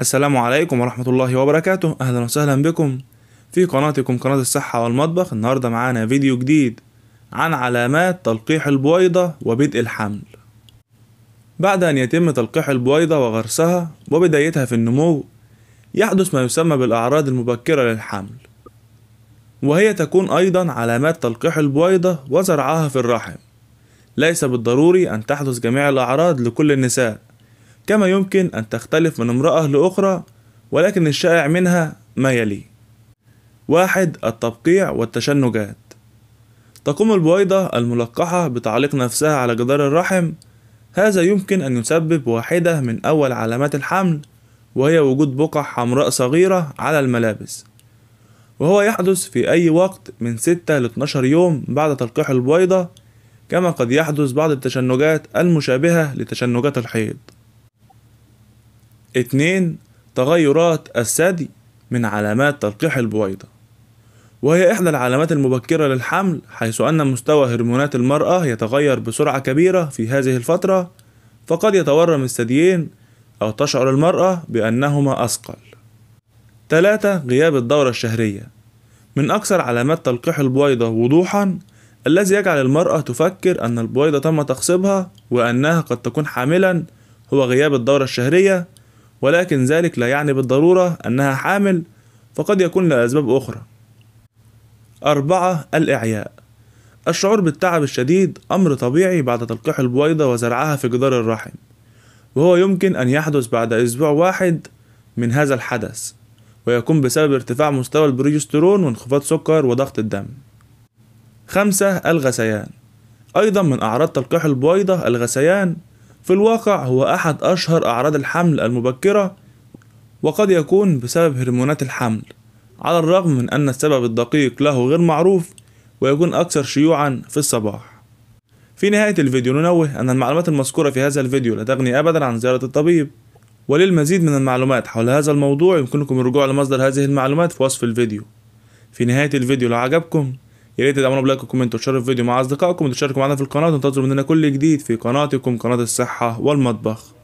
السلام عليكم ورحمة الله وبركاته أهلا وسهلا بكم في قناتكم قناة الصحة والمطبخ النهاردة معانا فيديو جديد عن علامات تلقيح البويضة وبدء الحمل بعد أن يتم تلقيح البويضة وغرسها وبدايتها في النمو يحدث ما يسمى بالأعراض المبكرة للحمل وهي تكون أيضا علامات تلقيح البويضة وزرعها في الرحم ليس بالضروري أن تحدث جميع الأعراض لكل النساء كما يمكن أن تختلف من امرأة لأخرى ولكن الشائع منها ما يلي واحد التبقيع والتشنجات تقوم البويضة الملقحة بتعليق نفسها على جدار الرحم هذا يمكن أن يسبب واحدة من أول علامات الحمل وهي وجود بقع حمراء صغيرة على الملابس وهو يحدث في أي وقت من 6 ل 12 يوم بعد تلقيح البويضة كما قد يحدث بعض التشنجات المشابهة لتشنجات الحيض اتنين تغيرات الثدي من علامات تلقيح البويضة وهي إحدى العلامات المبكرة للحمل حيث أن مستوى هرمونات المرأة يتغير بسرعة كبيرة في هذه الفترة فقد يتورم الثديين أو تشعر المرأة بأنهما أثقل 3. غياب الدورة الشهرية من أكثر علامات تلقيح البويضة وضوحًا الذي يجعل المرأة تفكر أن البويضة تم تخصيبها وأنها قد تكون حاملا هو غياب الدورة الشهرية ولكن ذلك لا يعني بالضرورة أنها حامل فقد يكون لأسباب أخرى أربعة الإعياء الشعور بالتعب الشديد أمر طبيعي بعد تلقيح البويضة وزرعها في جدار الرحم وهو يمكن أن يحدث بعد أسبوع واحد من هذا الحدث ويكون بسبب ارتفاع مستوى البروجسترون وانخفاض سكر وضغط الدم خمسة الغثيان أيضا من أعراض تلقيح البويضة الغثيان في الواقع هو أحد أشهر أعراض الحمل المبكرة وقد يكون بسبب هرمونات الحمل على الرغم من أن السبب الدقيق له غير معروف ويكون أكثر شيوعا في الصباح في نهاية الفيديو ننوه أن المعلومات المذكورة في هذا الفيديو لا تغني أبدا عن زيارة الطبيب وللمزيد من المعلومات حول هذا الموضوع يمكنكم الرجوع لمصدر هذه المعلومات في وصف الفيديو في نهاية الفيديو لو عجبكم يا ريت تعملوا لايك وكومنت وتشاركوا الفيديو مع اصدقائكم وتشاركوا معنا في القناه وتنتظروا مننا كل جديد في قناتكم قناه الصحه والمطبخ